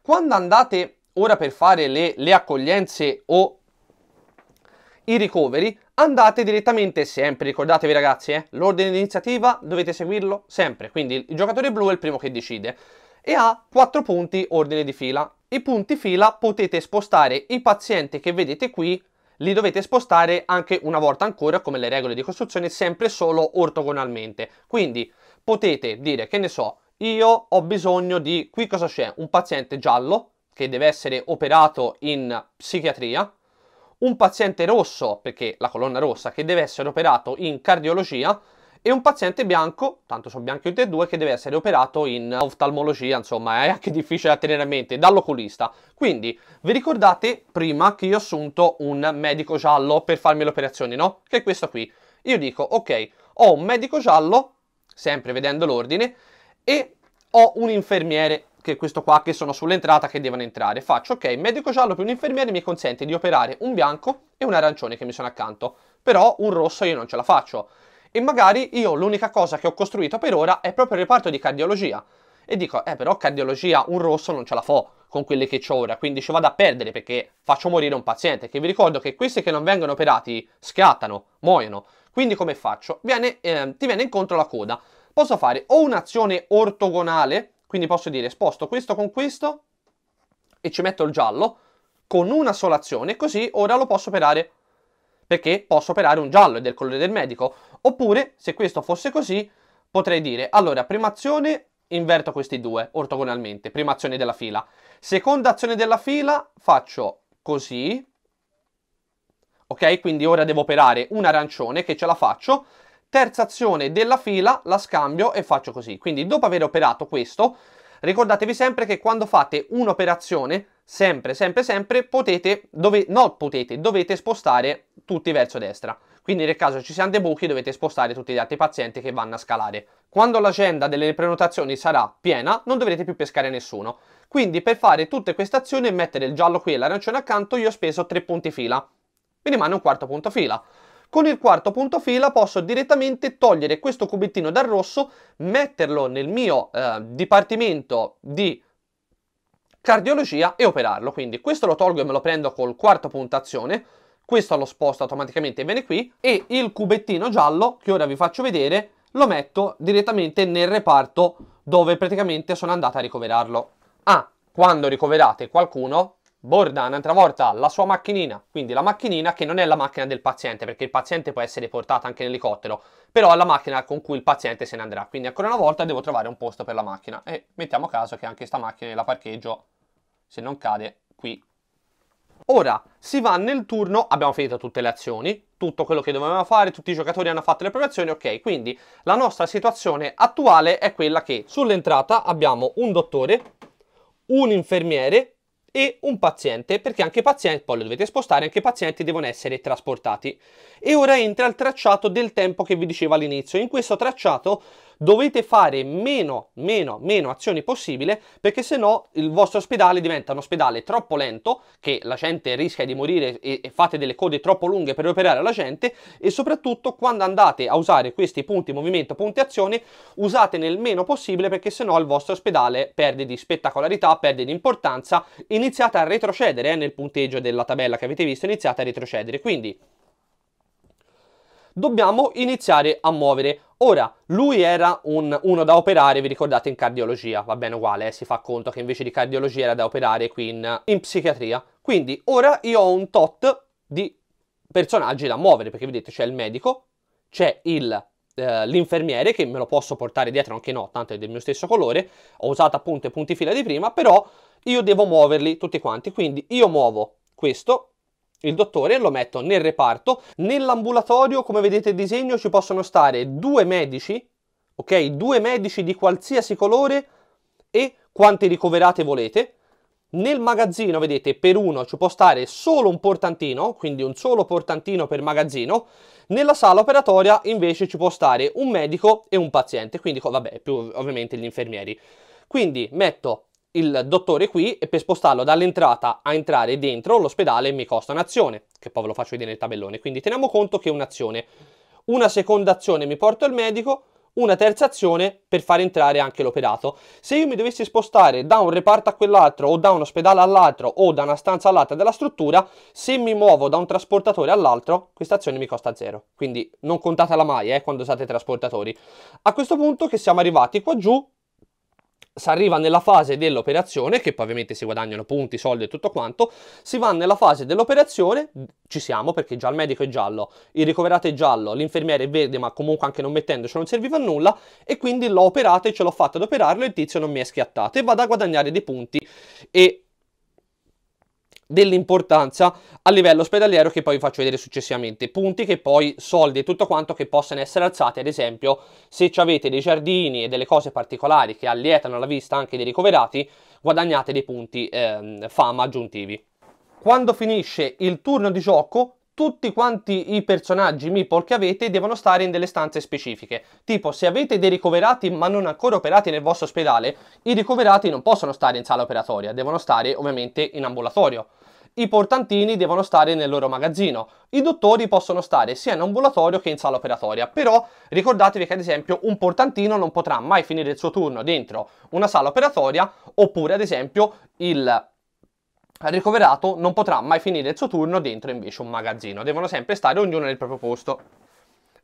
Quando andate ora per fare le, le accoglienze o i ricoveri, andate direttamente, sempre ricordatevi ragazzi, eh, l'ordine di iniziativa dovete seguirlo sempre, quindi il giocatore blu è il primo che decide e ha 4 punti ordine di fila. I punti fila potete spostare i pazienti che vedete qui, li dovete spostare anche una volta ancora come le regole di costruzione, sempre solo ortogonalmente. Quindi potete dire, che ne so, io ho bisogno di, qui cosa c'è? Un paziente giallo che deve essere operato in psichiatria, un paziente rosso, perché la colonna rossa, che deve essere operato in cardiologia, e un paziente bianco, tanto sono bianchi tutti e due, che deve essere operato in oftalmologia, insomma è anche difficile da tenere a mente, dall'oculista. Quindi, vi ricordate prima che io ho assunto un medico giallo per farmi le operazioni, no? Che è questo qui. Io dico, ok, ho un medico giallo, sempre vedendo l'ordine, e ho un infermiere che questo qua che sono sull'entrata che devono entrare. Faccio ok, medico giallo più un infermiere mi consente di operare un bianco e un arancione che mi sono accanto, però un rosso io non ce la faccio. E magari io l'unica cosa che ho costruito per ora è proprio il reparto di cardiologia. E dico, eh però cardiologia un rosso non ce la fa con quelle che ho ora, quindi ci vado a perdere perché faccio morire un paziente, che vi ricordo che questi che non vengono operati scattano, muoiono. Quindi come faccio? Viene, eh, ti viene incontro la coda. Posso fare o un'azione ortogonale, quindi posso dire sposto questo con questo e ci metto il giallo con una sola azione, così ora lo posso operare perché posso operare un giallo, è del colore del medico. Oppure, se questo fosse così, potrei dire, allora, prima azione inverto questi due ortogonalmente, prima azione della fila. Seconda azione della fila faccio così, ok? Quindi ora devo operare un arancione che ce la faccio, terza azione della fila la scambio e faccio così. Quindi dopo aver operato questo, ricordatevi sempre che quando fate un'operazione, sempre, sempre, sempre, potete, dove, no, potete, dovete spostare tutti verso destra. Quindi nel caso ci siano dei buchi dovete spostare tutti gli altri pazienti che vanno a scalare. Quando l'agenda delle prenotazioni sarà piena non dovrete più pescare nessuno. Quindi per fare tutte queste azioni e mettere il giallo qui e l'arancione accanto io ho speso 3 punti fila. Mi rimane un quarto punto fila. Con il quarto punto fila posso direttamente togliere questo cubettino dal rosso, metterlo nel mio eh, dipartimento di cardiologia e operarlo. Quindi questo lo tolgo e me lo prendo col quarto punto azione, questo lo sposto automaticamente bene qui e il cubettino giallo che ora vi faccio vedere lo metto direttamente nel reparto dove praticamente sono andata a ricoverarlo. Ah, quando ricoverate qualcuno borda un'altra volta la sua macchinina, quindi la macchinina che non è la macchina del paziente, perché il paziente può essere portato anche in elicottero, però è la macchina con cui il paziente se ne andrà. Quindi ancora una volta devo trovare un posto per la macchina e mettiamo caso che anche questa macchina la parcheggio, se non cade, qui. Ora si va nel turno, abbiamo finito tutte le azioni, tutto quello che dovevamo fare, tutti i giocatori hanno fatto le proprie azioni, ok, quindi la nostra situazione attuale è quella che sull'entrata abbiamo un dottore, un infermiere e un paziente, perché anche i pazienti, poi lo dovete spostare, anche i pazienti devono essere trasportati. E ora entra il tracciato del tempo che vi dicevo all'inizio. In questo tracciato dovete fare meno, meno, meno azioni possibile perché sennò il vostro ospedale diventa un ospedale troppo lento, che la gente rischia di morire e, fate delle code troppo lunghe per operare la gente e soprattutto quando andate a usare questi punti movimento, punti azione, usatene il meno possibile perché sennò il vostro ospedale perde di spettacolarità, perde di importanza, iniziate a retrocedere eh, nel punteggio della tabella che avete visto, iniziate a retrocedere. Quindi dobbiamo iniziare a muovere. Ora, lui era un, uno da operare, vi ricordate, in cardiologia, va bene uguale, eh, si fa conto che invece di cardiologia era da operare qui in, in psichiatria. Quindi ora io ho un tot di personaggi da muovere, perché vedete c'è il medico, c'è il eh, l'infermiere che me lo posso portare dietro anche no, tanto è del mio stesso colore, ho usato appunto i punti fila di prima, però io devo muoverli tutti quanti, quindi io muovo questo, il dottore, lo metto nel reparto. Nell'ambulatorio, come vedete il disegno, ci possono stare due medici, ok? Due medici di qualsiasi colore e quante ricoverate volete. Nel magazzino, vedete, per uno ci può stare solo un portantino, quindi un solo portantino per magazzino. Nella sala operatoria invece ci può stare un medico e un paziente, quindi vabbè, più ovviamente gli infermieri. Quindi metto il dottore qui e per spostarlo dall'entrata a entrare dentro l'ospedale mi costa un'azione, che poi ve lo faccio vedere nel tabellone. Quindi teniamo conto che un'azione, una seconda azione mi porto al medico, una terza azione per far entrare anche l'operato. Se io mi dovessi spostare da un reparto a quell'altro o da un ospedale all'altro o da una stanza all'altra della struttura, se mi muovo da un trasportatore all'altro, questa azione mi costa zero. Quindi non contatela mai eh, quando usate trasportatori. A questo punto che siamo arrivati qua giù, si arriva nella fase dell'operazione, che poi ovviamente si guadagnano punti, soldi e tutto quanto, si va nella fase dell'operazione, ci siamo perché già il medico è giallo, il ricoverato è giallo, l'infermiere è verde, ma comunque anche non mettendocelo non serviva a nulla, e quindi l'ho operato e ce l'ho fatta ad operarlo e il tizio non mi è schiattato e vado a guadagnare dei punti e dell'importanza a livello ospedaliero che poi vi faccio vedere successivamente. Punti che poi, soldi e tutto quanto che possano essere alzati, ad esempio, se avete dei giardini e delle cose particolari che allietano la vista anche dei ricoverati, guadagnate dei punti eh, fama aggiuntivi. Quando finisce il turno di gioco tutti quanti i personaggi Meeple che avete devono stare in delle stanze specifiche. Tipo, se avete dei ricoverati ma non ancora operati nel vostro ospedale, i ricoverati non possono stare in sala operatoria, devono stare ovviamente in ambulatorio. I portantini devono stare nel loro magazzino. I dottori possono stare sia in ambulatorio che in sala operatoria. Però ricordatevi che ad esempio un portantino non potrà mai finire il suo turno dentro una sala operatoria oppure ad esempio il ricoverato non potrà mai finire il suo turno dentro invece un magazzino, devono sempre stare ognuno nel proprio posto.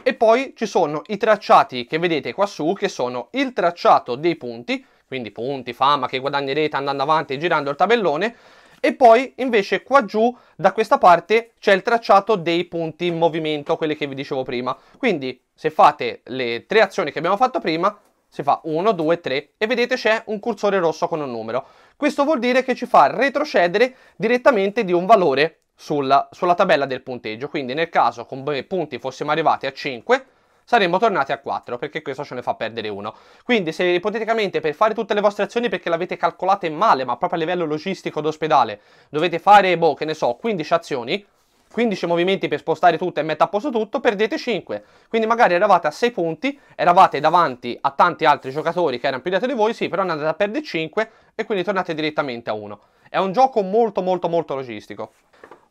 E poi ci sono i tracciati che vedete qua su, che sono il tracciato dei punti, quindi punti, fama che guadagnerete andando avanti e girando il tabellone, e poi invece qua giù da questa parte c'è il tracciato dei punti in movimento, quelli che vi dicevo prima. Quindi se fate le tre azioni che abbiamo fatto prima, si fa 1, 2, 3 e vedete c'è un cursore rosso con un numero. Questo vuol dire che ci fa retrocedere direttamente di un valore sulla, sulla tabella del punteggio. Quindi nel caso con i punti fossimo arrivati a 5, saremmo tornati a 4 perché questo ce ne fa perdere uno. Quindi se ipoteticamente per fare tutte le vostre azioni perché l'avete calcolate male ma proprio a livello logistico d'ospedale dovete fare, boh, che ne so, 15 azioni 15 movimenti per spostare tutto e mettere a posto tutto, perdete 5. Quindi magari eravate a 6 punti, eravate davanti a tanti altri giocatori che erano più dietro di voi, sì, però andate a perdere 5 e quindi tornate direttamente a 1. È un gioco molto molto molto logistico.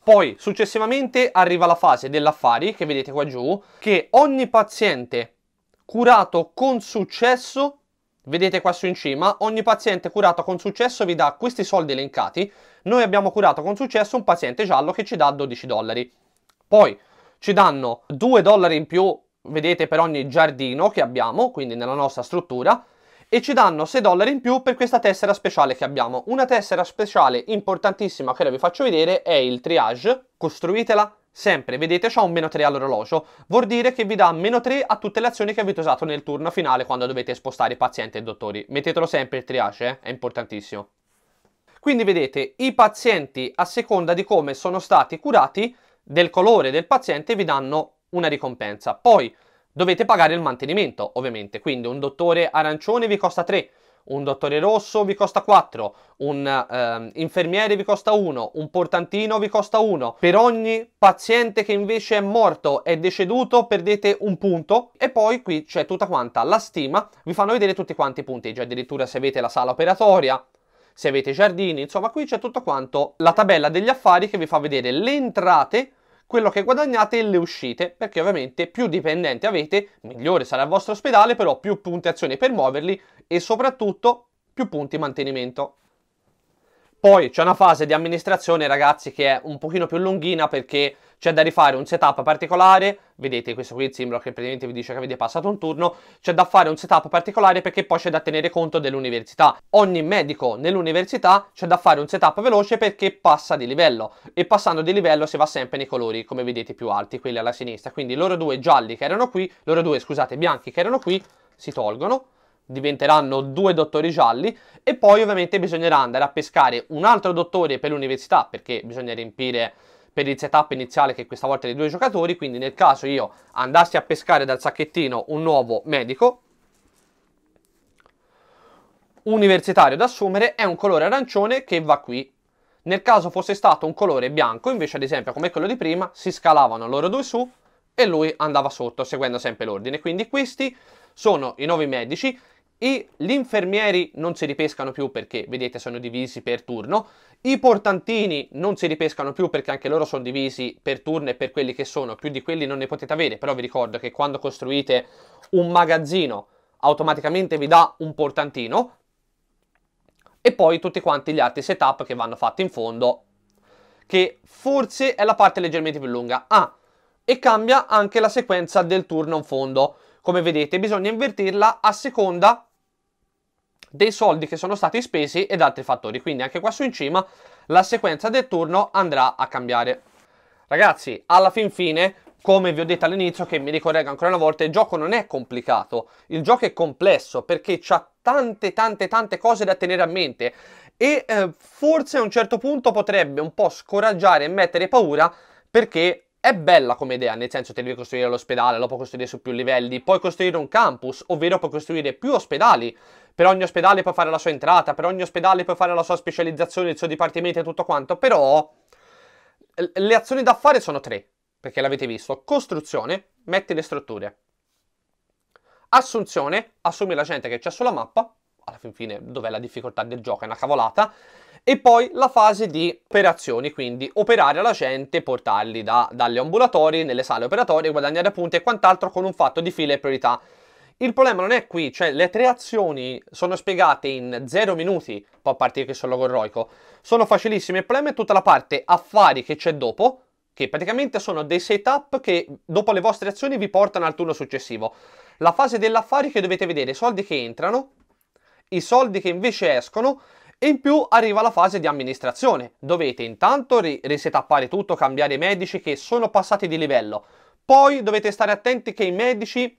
Poi successivamente arriva la fase dell'affari che vedete qua giù, che ogni paziente curato con successo vedete qua su in cima, ogni paziente curato con successo vi dà questi soldi elencati noi abbiamo curato con successo un paziente giallo che ci dà 12 dollari. Poi ci danno 2 dollari in più, vedete, per ogni giardino che abbiamo, quindi nella nostra struttura, e ci danno 6 dollari in più per questa tessera speciale che abbiamo. Una tessera speciale importantissima che ora vi faccio vedere è il triage, costruitela sempre, vedete c'è un meno 3 all'orologio, vuol dire che vi dà meno 3 a tutte le azioni che avete usato nel turno finale quando dovete spostare i pazienti e i dottori. Mettetelo sempre il triage, eh? è importantissimo. Quindi vedete, i pazienti a seconda di come sono stati curati, del colore del paziente vi danno una ricompensa. Poi dovete pagare il mantenimento, ovviamente. Quindi un dottore arancione vi costa 3, un dottore rosso vi costa 4, un ehm, infermiere vi costa 1, un portantino vi costa 1. Per ogni paziente che invece è morto, è deceduto, perdete un punto e poi qui c'è tutta quanta la stima, vi fanno vedere tutti quanti i punteggi, cioè, addirittura se avete la sala operatoria, se avete giardini, insomma qui c'è tutto quanto la tabella degli affari che vi fa vedere le entrate quello che guadagnate e le uscite, perché ovviamente più dipendenti avete, migliore sarà il vostro ospedale, però più punti azioni per muoverli e soprattutto più punti mantenimento. Poi c'è una fase di amministrazione, ragazzi, che è un pochino più lunghina perché c'è da rifare un setup particolare, vedete questo qui è il simbolo che praticamente vi dice che avete passato un turno, c'è da fare un setup particolare perché poi c'è da tenere conto dell'università. Ogni medico nell'università c'è da fare un setup veloce perché passa di livello e passando di livello si va sempre nei colori come vedete più alti, quelli alla sinistra, quindi loro due gialli che erano qui, loro due scusate bianchi che erano qui, si tolgono diventeranno due dottori gialli e poi ovviamente bisognerà andare a pescare un altro dottore per l'università perché bisogna riempire per il setup iniziale che questa volta è di due giocatori, quindi nel caso io andassi a pescare dal sacchettino un nuovo medico universitario da assumere è un colore arancione che va qui. Nel caso fosse stato un colore bianco, invece ad esempio come quello di prima, si scalavano loro due su e lui andava sotto seguendo sempre l'ordine. Quindi questi sono i nuovi medici e gli infermieri non si ripescano più perché, vedete, sono divisi per turno, i portantini non si ripescano più perché anche loro sono divisi per turno e per quelli che sono, più di quelli non ne potete avere, però vi ricordo che quando costruite un magazzino automaticamente vi dà un portantino e poi tutti quanti gli altri setup che vanno fatti in fondo, che forse è la parte leggermente più lunga. Ah, e cambia anche la sequenza del turno in fondo. Come vedete bisogna invertirla a seconda dei soldi che sono stati spesi ed altri fattori. Quindi anche qua su in cima la sequenza del turno andrà a cambiare. Ragazzi, alla fin fine, come vi ho detto all'inizio, che mi ricorrego ancora una volta, il gioco non è complicato, il gioco è complesso perché ha tante tante tante cose da tenere a mente e eh, forse a un certo punto potrebbe un po' scoraggiare e mettere paura perché è bella come idea, nel senso che devi costruire l'ospedale, lo puoi costruire su più livelli, puoi costruire un campus, ovvero puoi costruire più ospedali. Per ogni ospedale puoi fare la sua entrata, per ogni ospedale puoi fare la sua specializzazione, il suo dipartimento e tutto quanto, però le azioni da fare sono tre, perché l'avete visto. Costruzione, metti le strutture. Assunzione, assumi la gente che c'è sulla mappa, alla fin fine dov'è la difficoltà del gioco, è una cavolata e poi la fase di operazioni, quindi operare la gente, portarli da, dalle ambulatori nelle sale operatorie, guadagnare punti e quant'altro con un fatto di file e priorità. Il problema non è qui, cioè le tre azioni sono spiegate in 0 minuti, può partire che sono logorroico, sono facilissime, il problema è tutta la parte affari che c'è dopo, che praticamente sono dei setup che dopo le vostre azioni vi portano al turno successivo. La fase dell'affari che dovete vedere, i soldi che entrano, i soldi che invece escono e in più arriva la fase di amministrazione. Dovete intanto ri- risetappare tutto, cambiare i medici che sono passati di livello. Poi dovete stare attenti che i medici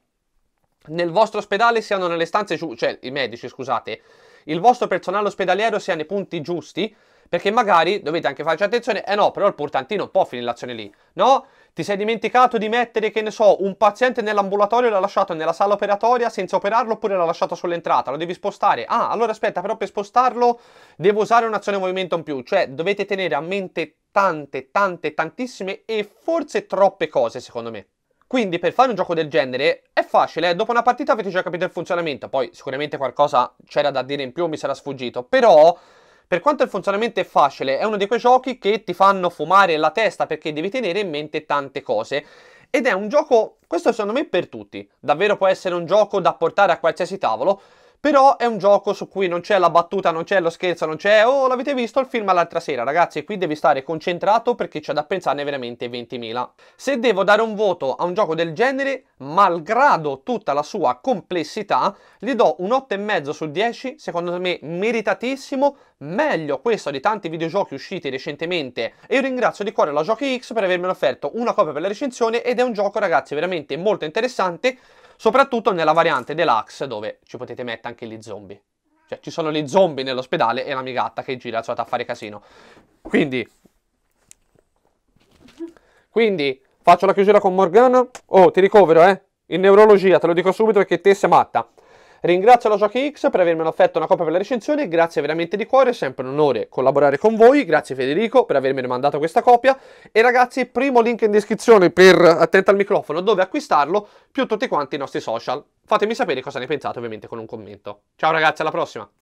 nel vostro ospedale siano nelle stanze giuste, cioè i medici, scusate, il vostro personale ospedaliero sia nei punti giusti perché magari dovete anche farci attenzione, eh no, però il portantino può finire l'azione lì, no? Ti sei dimenticato di mettere, che ne so, un paziente nell'ambulatorio, e l'ha lasciato nella sala operatoria senza operarlo oppure l'ha lasciato sull'entrata, lo devi spostare. Ah, allora aspetta, però per spostarlo devo usare un'azione movimento in più, cioè dovete tenere a mente tante, tante, tantissime e forse troppe cose, secondo me. Quindi per fare un gioco del genere è facile, eh, dopo una partita avete già capito il funzionamento, poi sicuramente qualcosa c'era da dire in più mi sarà sfuggito, però per quanto il funzionamento è facile, è uno di quei giochi che ti fanno fumare la testa perché devi tenere in mente tante cose. Ed è un gioco, questo secondo me per tutti, davvero può essere un gioco da portare a qualsiasi tavolo, però è un gioco su cui non c'è la battuta, non c'è lo scherzo, non c'è oh l'avete visto il film l'altra sera ragazzi, qui devi stare concentrato perché c'è da pensarne veramente 20.000. Se devo dare un voto a un gioco del genere, malgrado tutta la sua complessità, gli do un 8,5 su 10, secondo me meritatissimo, meglio questo di tanti videogiochi usciti recentemente e io ringrazio di cuore la Giochi X per avermi offerto una copia per la recensione ed è un gioco ragazzi veramente molto interessante soprattutto nella variante deluxe dove ci potete mettere anche gli zombie. Cioè ci sono gli zombie nell'ospedale e la mia gatta che gira solita a fare casino. Quindi, quindi faccio la chiusura con Morgana. Oh, ti ricovero, eh? In neurologia, te lo dico subito perché te sei matta. Ringrazio la Jockey X per avermi offerto una copia per la recensione, grazie veramente di cuore, è sempre un onore collaborare con voi, grazie Federico per avermi mandato questa copia e ragazzi primo link in descrizione per attento al microfono dove acquistarlo più tutti quanti i nostri social. Fatemi sapere cosa ne pensate ovviamente con un commento. Ciao ragazzi, alla prossima!